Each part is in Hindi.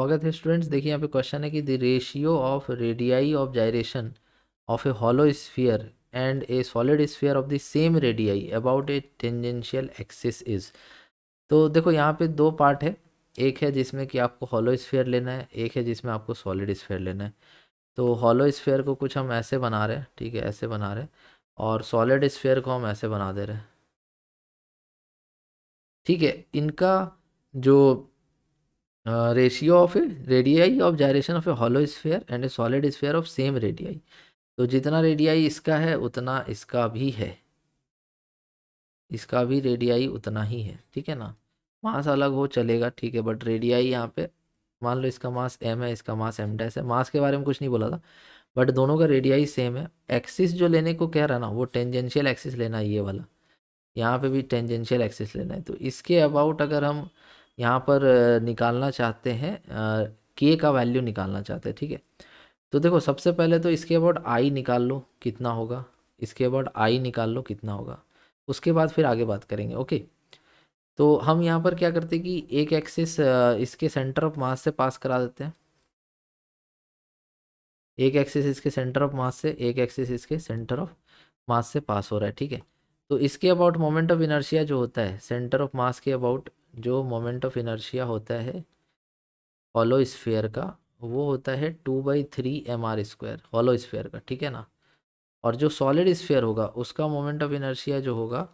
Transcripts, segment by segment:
स्वागत है स्टूडेंट्स देखिए यहाँ पे क्वेश्चन है कि the ratio of radii of gyration of a hollow sphere and a solid sphere of the same radii about a tangential axis is तो देखो यहाँ पे दो पार्ट है एक है जिसमें कि आपको हॉलो स्फियर लेना है एक है जिसमें आपको सॉलिड स्फेयर लेना है तो हॉलो स्फेयर को कुछ हम ऐसे बना रहे हैं ठीक है ऐसे बना रहे हैं और सॉलिड स्फेयर को हम ऐसे बना दे रहे हैं ठीक है इनका जो ratio of a radii of gyration of a hollow sphere and a solid sphere of same radii तो जितना रेडियाई इसका है उतना इसका भी है इसका भी रेडियाई उतना ही है ठीक है ना मास अलग हो चलेगा ठीक है बट रेडियाई यहाँ पे मान लो इसका मास एम है इसका मास एम डैस है मास के बारे में कुछ नहीं बोला था बट दोनों का रेडियाई सेम है एक्सिस जो लेने को कह रहा ना वो टेंजेंशियल एक्सिस लेना है ये वाला यहाँ पे भी टेंजेंशियल एक्सिस लेना है तो इसके अबाउट अगर हम यहाँ पर निकालना चाहते हैं के का वैल्यू निकालना चाहते हैं ठीक है तो देखो सबसे पहले तो इसके अबाउट आई निकाल लो कितना होगा इसके अबाउट आई निकाल लो कितना होगा उसके बाद फिर आगे बात करेंगे ओके तो हम यहाँ पर क्या करते हैं कि एक एक्सिस इसके सेंटर ऑफ मास से पास करा देते हैं एक एक्सिस इसके सेंटर ऑफ मास से एक एक्सिस इसके सेंटर ऑफ मास से पास हो रहा है ठीक है तो इसके अबाउट मोमेंट ऑफ इनर्शिया जो होता है सेंटर ऑफ मास के अबाउट जो मोमेंट ऑफ इनर्शिया होता है हॉलो स्फेयर का वो होता है two by three M R square hollow sphere का ठीक है ना और जो सॉलिड स्फेयर होगा उसका मोमेंट ऑफ इनर्शिया जो होगा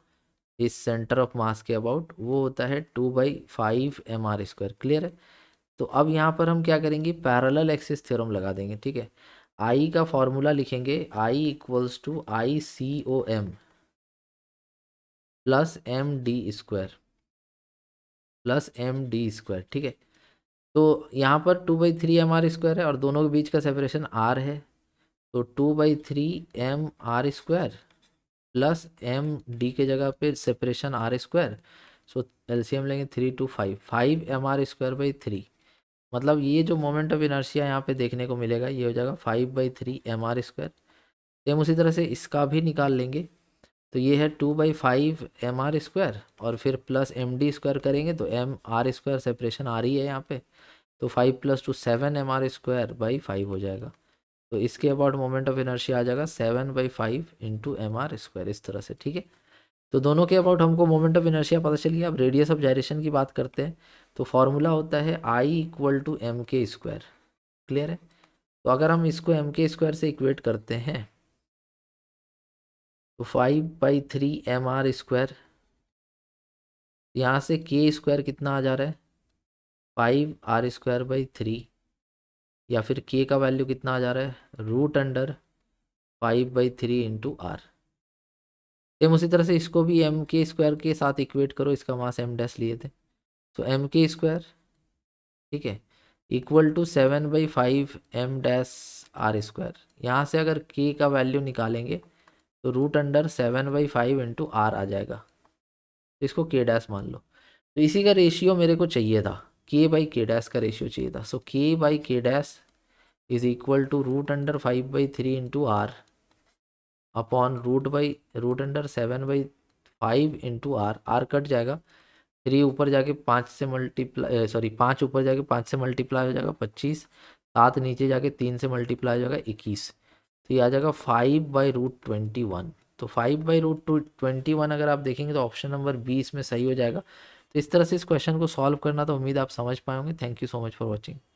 इस सेंटर ऑफ मास के अबाउट वो होता है two by five M R square clear है तो अब यहाँ पर हम क्या करेंगे पैरेलल एक्सिस थ्योरम लगा देंगे ठीक है आई का फॉर्मूला लिखेंगे I equals to I C O M plus M D square plus M D square ठीक है तो यहाँ पर two by three M R square है और दोनों के बीच का सेपरेशन आर है तो two by three M R square plus M D के जगह पे separation R square so LCM लेंगे three two five five M R square by three मतलब ये जो मोमेंट ऑफ इनर्शिया यहाँ पे देखने को मिलेगा ये हो जाएगा five by three M R square same उसी तरह से इसका भी निकाल लेंगे तो ये है two by five M R square और फिर प्लस एम डी स्क्वायर करेंगे तो एम आर स्क्वायर सेपरेशन आ रही है यहाँ पे तो five plus two seven M R square by five हो जाएगा तो इसके अबाउट मोमेंट ऑफ एनर्जी आ जाएगा seven by five into M R square इस तरह से ठीक है तो दोनों के अबाउट हमको मोमेंट ऑफ इनर्शिया पता चलिए अब रेडियस ऑफ जायरेशन की बात करते हैं तो फार्मूला होता है I equal to M K square clear है तो अगर हम इसको एम के स्क्वायर से इक्वेट करते हैं तो five by three M R square यहाँ से के स्क्वायर कितना आ जा रहा है five R square by three या फिर के का वैल्यू कितना आ जा रहा है root under five by three into R same उसी तरह से इसको भी एम के स्क्वायर के साथ इक्वेट करो इसका मास एम डैस लिए थे सो एम के स्क्वायर ठीक है equal to seven by five M dash R square यहाँ से अगर के का वैल्यू निकालेंगे तो root under seven by five into R आ जाएगा इसको के डैस मान लो तो इसी का रेशियो मेरे को चाहिए था के बाई के डैस का रेशियो चाहिए था सो K by K dash is equal to root under five by three into R upon root by root under seven by five into R R cut जाएगा थ्री ऊपर जाके पाँच से मल्टीप्लाई सॉरी पाँच ऊपर जाके पाँच से मल्टीप्लाई हो जाएगा पच्चीस सात नीचे जाके तीन से मल्टीप्लाई हो जाएगा इक्कीस तो ये आ जाएगा five by root twenty one तो five by root two twenty one अगर आप देखेंगे तो ऑप्शन नंबर बी इसमें सही हो जाएगा तो इस तरह से इस क्वेश्चन को सॉल्व करना तो उम्मीद आप समझ पाएंगे thank you so much for watching